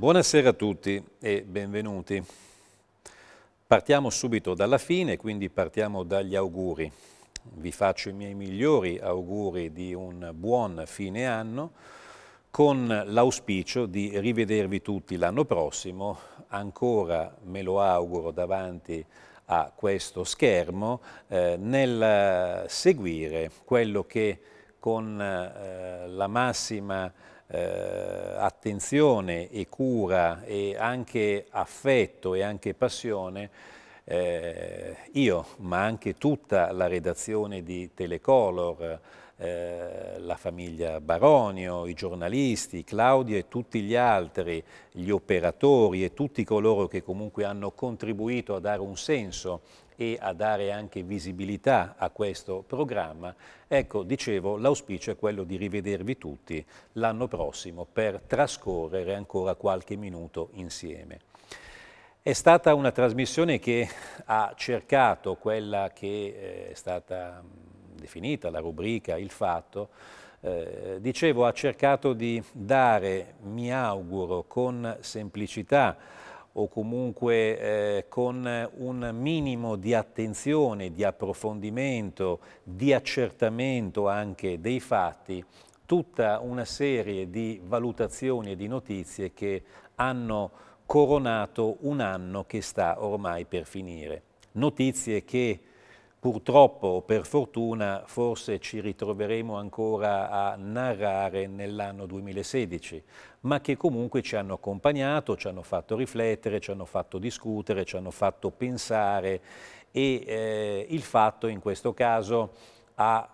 Buonasera a tutti e benvenuti. Partiamo subito dalla fine, quindi partiamo dagli auguri. Vi faccio i miei migliori auguri di un buon fine anno con l'auspicio di rivedervi tutti l'anno prossimo, ancora me lo auguro davanti a questo schermo, eh, nel seguire quello che con eh, la massima eh, attenzione e cura e anche affetto e anche passione, eh, io, ma anche tutta la redazione di Telecolor, eh, la famiglia Baronio, i giornalisti, Claudio e tutti gli altri, gli operatori e tutti coloro che comunque hanno contribuito a dare un senso e a dare anche visibilità a questo programma, ecco, dicevo, l'auspicio è quello di rivedervi tutti l'anno prossimo per trascorrere ancora qualche minuto insieme. È stata una trasmissione che ha cercato quella che eh, è stata mm, definita la rubrica Il Fatto, eh, dicevo ha cercato di dare, mi auguro, con semplicità, o comunque eh, con un minimo di attenzione, di approfondimento, di accertamento anche dei fatti, tutta una serie di valutazioni e di notizie che hanno coronato un anno che sta ormai per finire. Notizie che Purtroppo o per fortuna forse ci ritroveremo ancora a narrare nell'anno 2016, ma che comunque ci hanno accompagnato, ci hanno fatto riflettere, ci hanno fatto discutere, ci hanno fatto pensare e eh, il fatto in questo caso ha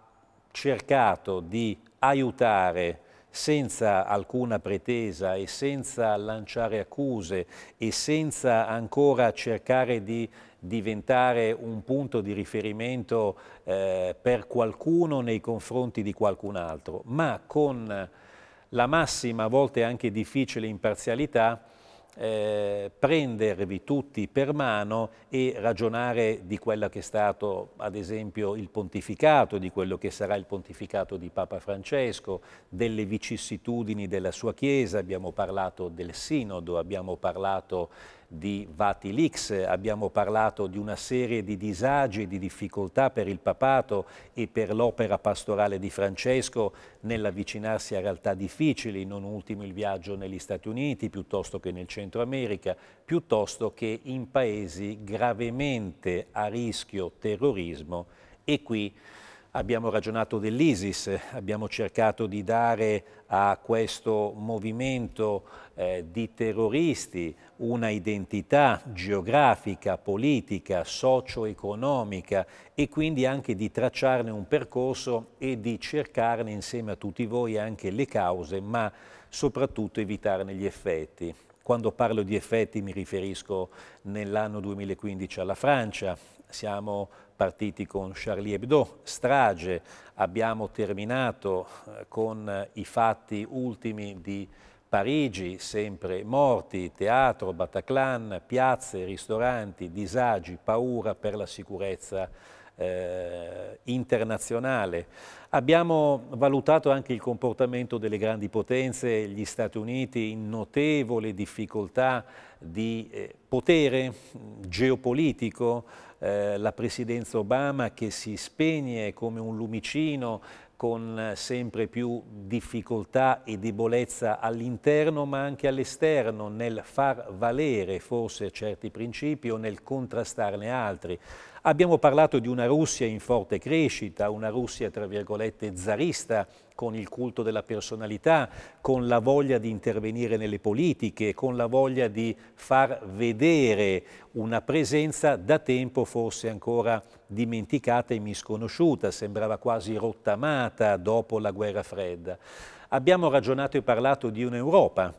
cercato di aiutare senza alcuna pretesa e senza lanciare accuse e senza ancora cercare di diventare un punto di riferimento eh, per qualcuno nei confronti di qualcun altro, ma con la massima, a volte anche difficile, imparzialità eh, prendervi tutti per mano e ragionare di quello che è stato ad esempio il pontificato, di quello che sarà il pontificato di Papa Francesco, delle vicissitudini della sua Chiesa, abbiamo parlato del sinodo, abbiamo parlato di Vatilix, abbiamo parlato di una serie di disagi e di difficoltà per il papato e per l'opera pastorale di Francesco nell'avvicinarsi a realtà difficili, non ultimo il viaggio negli Stati Uniti piuttosto che nel Centro America, piuttosto che in paesi gravemente a rischio terrorismo e qui Abbiamo ragionato dell'ISIS, abbiamo cercato di dare a questo movimento eh, di terroristi una identità geografica, politica, socio-economica e quindi anche di tracciarne un percorso e di cercarne insieme a tutti voi anche le cause, ma soprattutto evitarne gli effetti. Quando parlo di effetti mi riferisco nell'anno 2015 alla Francia, siamo partiti con Charlie Hebdo, strage, abbiamo terminato eh, con eh, i fatti ultimi di Parigi, sempre morti, teatro, Bataclan, piazze, ristoranti, disagi, paura per la sicurezza eh, internazionale. Abbiamo valutato anche il comportamento delle grandi potenze, gli Stati Uniti in notevole difficoltà di eh, potere geopolitico, eh, la presidenza Obama che si spegne come un lumicino con eh, sempre più difficoltà e debolezza all'interno ma anche all'esterno nel far valere forse certi principi o nel contrastarne altri. Abbiamo parlato di una Russia in forte crescita, una Russia tra virgolette zarista con il culto della personalità, con la voglia di intervenire nelle politiche, con la voglia di far vedere una presenza da tempo forse ancora dimenticata e misconosciuta, sembrava quasi rottamata dopo la guerra fredda. Abbiamo ragionato e parlato di un'Europa,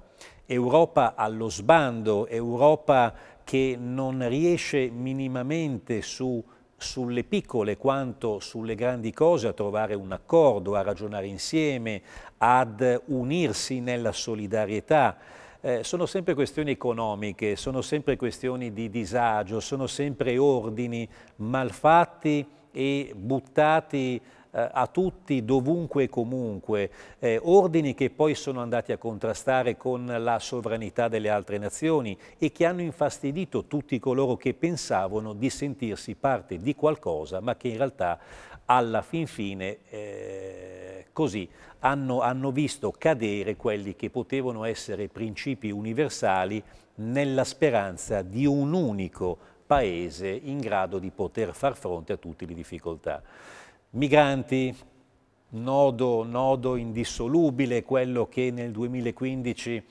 Europa allo sbando, Europa che non riesce minimamente su sulle piccole quanto sulle grandi cose a trovare un accordo, a ragionare insieme, ad unirsi nella solidarietà. Eh, sono sempre questioni economiche, sono sempre questioni di disagio, sono sempre ordini malfatti e buttati eh, a tutti, dovunque e comunque, eh, ordini che poi sono andati a contrastare con la sovranità delle altre nazioni e che hanno infastidito tutti coloro che pensavano di sentirsi parte di qualcosa, ma che in realtà alla fin fine eh, così hanno, hanno visto cadere quelli che potevano essere principi universali nella speranza di un unico paese in grado di poter far fronte a tutte le difficoltà. Migranti, nodo, nodo indissolubile, quello che nel 2015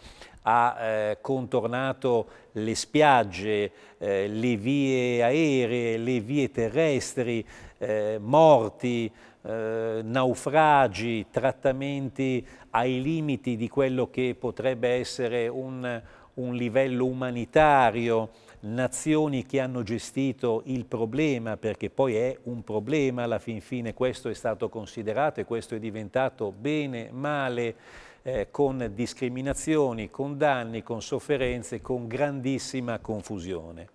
ha eh, contornato le spiagge, eh, le vie aeree, le vie terrestri, eh, morti, eh, naufragi, trattamenti ai limiti di quello che potrebbe essere un, un livello umanitario, nazioni che hanno gestito il problema, perché poi è un problema, alla fin fine questo è stato considerato e questo è diventato bene, male, eh, con discriminazioni, con danni, con sofferenze, con grandissima confusione.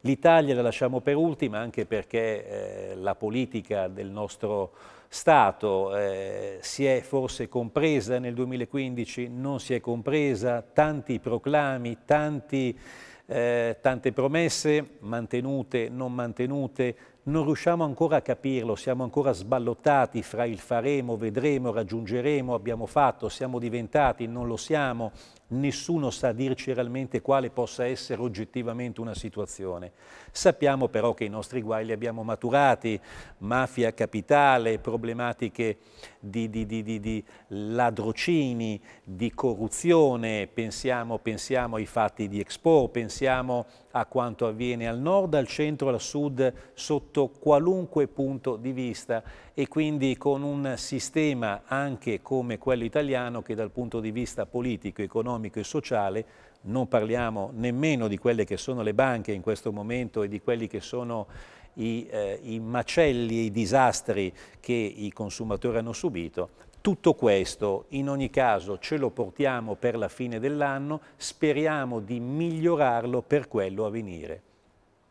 L'Italia la lasciamo per ultima anche perché eh, la politica del nostro Stato eh, si è forse compresa nel 2015, non si è compresa, tanti proclami, tanti eh, tante promesse mantenute, non mantenute, non riusciamo ancora a capirlo, siamo ancora sballottati fra il faremo, vedremo, raggiungeremo, abbiamo fatto, siamo diventati, non lo siamo, nessuno sa dirci realmente quale possa essere oggettivamente una situazione. Sappiamo però che i nostri guai li abbiamo maturati, mafia capitale, problematiche di, di, di, di ladrocini, di corruzione, pensiamo, pensiamo ai fatti di Expo, pensiamo a quanto avviene al nord, al centro, al sud, sotto qualunque punto di vista e quindi con un sistema anche come quello italiano che dal punto di vista politico, economico e sociale non parliamo nemmeno di quelle che sono le banche in questo momento e di quelli che sono i, eh, i macelli e i disastri che i consumatori hanno subito, tutto questo in ogni caso ce lo portiamo per la fine dell'anno, speriamo di migliorarlo per quello a venire.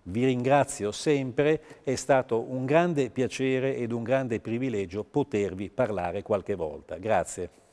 Vi ringrazio sempre, è stato un grande piacere ed un grande privilegio potervi parlare qualche volta. Grazie.